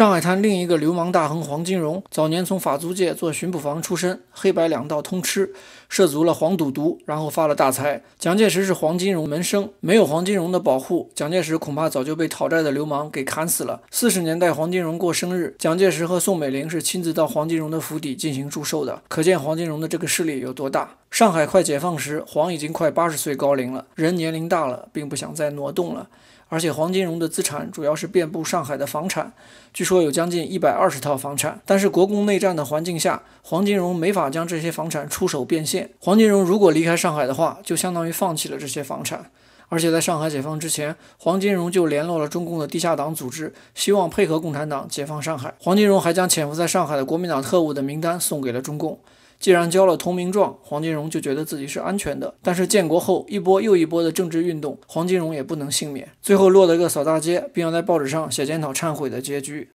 上海滩另一个流氓大亨黄金荣，早年从法租界做巡捕房出身，黑白两道通吃，涉足了黄赌毒，然后发了大财。蒋介石是黄金荣门生，没有黄金荣的保护，蒋介石恐怕早就被讨债的流氓给砍死了。四十年代，黄金荣过生日，蒋介石和宋美龄是亲自到黄金荣的府邸进行祝寿的，可见黄金荣的这个势力有多大。上海快解放时，黄已经快八十岁高龄了，人年龄大了，并不想再挪动了。而且黄金荣的资产主要是遍布上海的房产，据说有将近一百二十套房产。但是国共内战的环境下，黄金荣没法将这些房产出手变现。黄金荣如果离开上海的话，就相当于放弃了这些房产。而且在上海解放之前，黄金荣就联络了中共的地下党组织，希望配合共产党解放上海。黄金荣还将潜伏在上海的国民党特务的名单送给了中共。既然交了投名状，黄金荣就觉得自己是安全的。但是建国后一波又一波的政治运动，黄金荣也不能幸免，最后落得个扫大街，并要在报纸上写检讨、忏悔的结局。